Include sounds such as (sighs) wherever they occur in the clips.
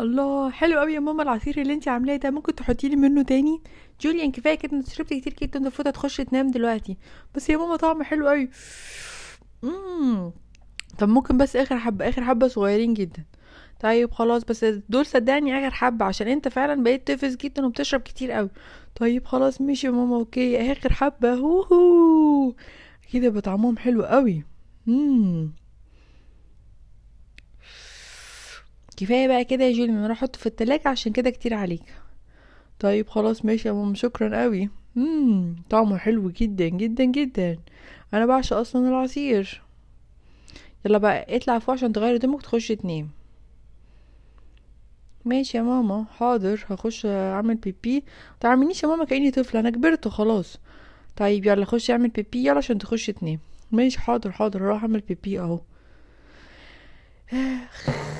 الله حلو قوي يا ماما العصير اللي انت عاملاه ده ممكن تحطي لي منه تاني جوليان كفايه كده انت شربتي كتير جدا المفروض هتخش تنام دلوقتي بس يا ماما طعمه حلو قوي امم طب ممكن بس اخر حبه اخر حبه صغيرين جدا طيب خلاص بس دول صدقني اخر حبه عشان انت فعلا بقيت تفز جدا وبتشرب كتير قوي طيب خلاص ماشي يا ماما اوكي اخر حبه هوهو كده بطعمهم حلو قوي امم كفايه بقى كده يا جيل انا احطه في التلاجة عشان كده كتير عليك طيب خلاص ماشي يا ماما شكرا قوي مم. طعمه حلو جدا جدا جدا انا بعشق اصلا العصير يلا بقى اطلع فوق عشان تغير دمك تخش تنام ماشي يا ماما حاضر هخش اعمل بيبي تعملنيش يا ماما كاني طفله انا كبرت خلاص طيب يلا خش اعمل بيبي يلا عشان تخش تنام ماشي حاضر حاضر هروح اعمل بيبي اهو (sighs)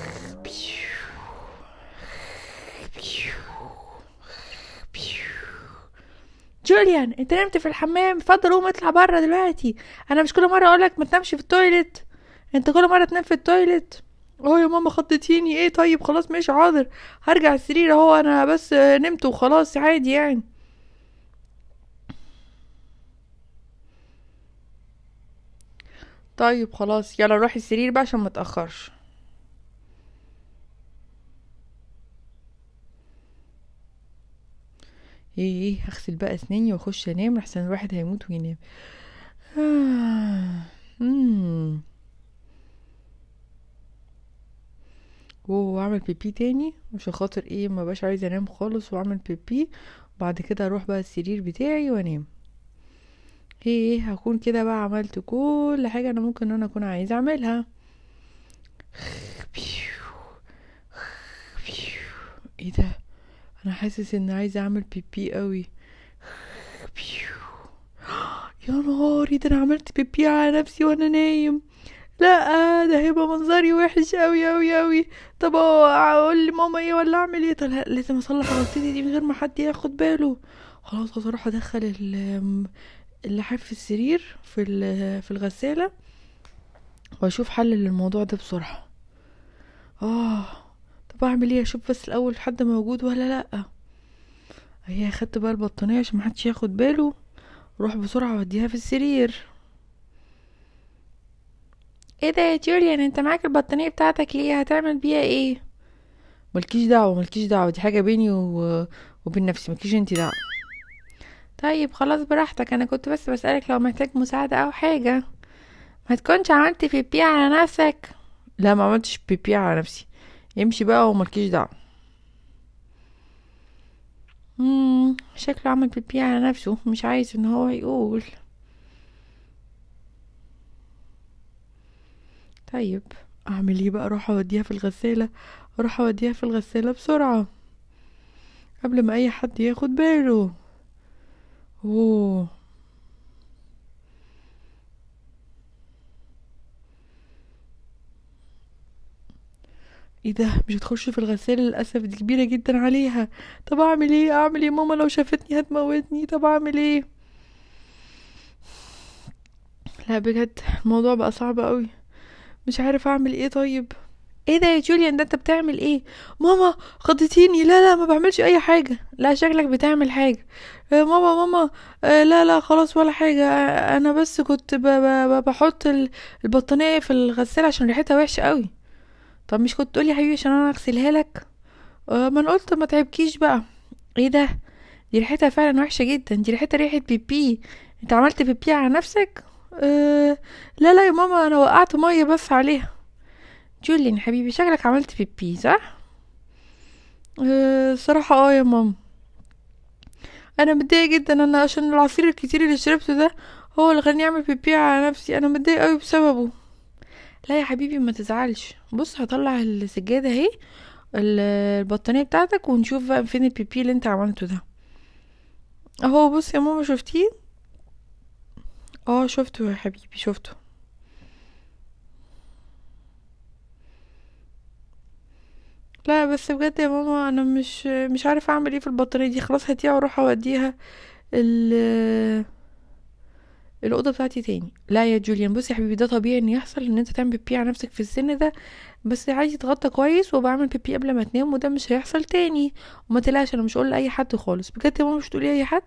جوليان انت نمت في الحمام اتفضل قوم اطلع بره دلوقتي انا مش كل مره اقولك ما تنامش في التويلت انت كل مره تنام في التويلت اه يا ماما خضتيني ايه طيب خلاص ماشي حاضر هرجع السرير اهو انا بس نمت وخلاص عادي يعني طيب خلاص يلا روحي السرير بقى عشان متأخرش ايه،, ايه ايه هغسل بقى اسناني واخش انام احسن الواحد هيموت وينام آه. (sighs) مم. واعمل بيبي تاني عشان خاطر ايه ما بقاش عايزه انام خالص واعمل بيبي وبعد كده اروح بقى السرير بتاعي وانام ايه،, ايه هكون كده بقى عملت كل حاجه انا ممكن ان انا اكون عايزه اعملها (sighs) ايه ده انا حاسس ان عايزه اعمل بيبي قوي (gasps) يا نهاري ده انا عملت بيبي على نفسي وانا نايم لا ده هيبقى منظري وحش قوي قوي قوي طب اقول لماما ايه ولا اعمل ايه طب لازم اصلح غلطتي دي من غير ما حد ياخد باله خلاص هروح ادخل اللحاف في السرير في في الغساله واشوف حل للموضوع ده بسرعه اه بعمل ايه اشوف بس الاول حد موجود ولا لا هي خدت بقى البطانيه عشان محدش ياخد باله روح بسرعه وديها في السرير ايه ده يا جوليان انت معاك البطانيه بتاعتك ليه هتعمل بيها ايه ملكيش دعوه ملكيش دعوه دي حاجه بيني وبين نفسي ملكيش انت دعوه طيب خلاص براحتك انا كنت بس بسالك لو محتاج مساعده او حاجه ما تكونش عملت بيبي على نفسك لا ما عملتش بيبي على نفسي امشي بقى وملكيش دعوة شكله عمل بيبي على نفسه مش عايز ان هو يقول طيب اعمل ايه بقى اروح اوديها في الغسالة اروح اوديها في الغسالة بسرعة قبل ما اي حد ياخد باله اوه ايه ده مش هتخش في الغسالة للأسف دي كبيرة جدا عليها طب اعمل ايه اعمل ايه ماما لو شافتني هتموتني طب اعمل ايه لا بجد الموضوع بقى صعب قوي مش عارف اعمل ايه طيب ايه ده يا جوليان ده انت بتعمل ايه ماما خضتيني لا لا ما بعملش اي حاجة لا شكلك بتعمل حاجة آه، ماما ماما آه، لا لا خلاص ولا حاجة انا بس كنت بحط البطانية في الغسالة عشان ريحتها وحشة قوي طب مش كنت تقولي حبيبي عشان انا اغسلها لك آه ما قلت ما تعبكيش بقى ايه ده دي ريحتها فعلا وحشه جدا دي ريحتها ريحه بيبي انت عملت بيبي على نفسك آه لا لا يا ماما انا وقعت ميه بس عليها جولين حبيبي شكلك عملت بيبي صح آه صراحه اه يا ماما انا متضايقه جدا انا عشان العصير الكتير اللي شربته ده هو اللي خلاني اعمل بيبي على نفسي انا متضايقه قوي بسببه لا يا حبيبي ما تزعلش بص هطلع السجاده اهي البطانيه بتاعتك ونشوف بقى فين البيبي اللي انت عملته ده اهو بص يا ماما شفتيه اه شفته يا حبيبي شفته لا بس بجد يا ماما انا مش مش عارفه اعمل ايه في البطاريه دي خلاص هاتيها واروح اوديها ال الاوضه بتاعتي تاني لا يا جوليان بصي يا حبيبي ده طبيعي ان يحصل ان انت تعمل بيبي على نفسك في السن ده بس عادي تغطى كويس وبعمل بيبي قبل ما تنام وده مش هيحصل تاني وما تقلقش انا مش هقول لاي حد خالص بجد يا ماما مش تقولي اي حد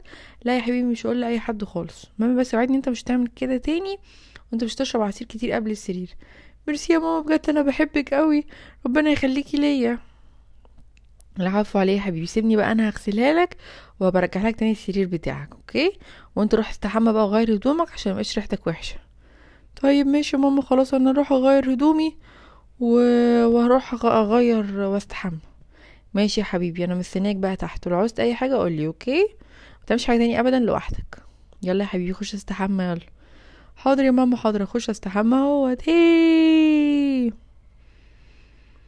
لا يا حبيبي مش هقول لاي حد خالص ماما بس وعدني انت مش تعمل كده تاني وانت مش تشرب عصير كتير قبل السرير ميرسي يا ماما بجد انا بحبك قوي ربنا يخليكي ليا العفو عليه يا حبيبي سيبني بقى انا هغسلها لك وبرجع لك تاني السرير بتاعك اوكي وانت روح استحمى بقى وغير هدومك عشان مبقاش ريحتك وحشه طيب ماشي يا ماما خلاص انا اروح اغير هدومي و... وهروح اغير واستحمى ماشي يا حبيبي انا مستنياك بقى تحت لو عوزت اي حاجه قولي اوكي متعملش حاجه تاني ابدا لوحدك يلا يا حبيبي خش استحمى يلا حاضر يا ماما حاضر اخش استحمى اهوت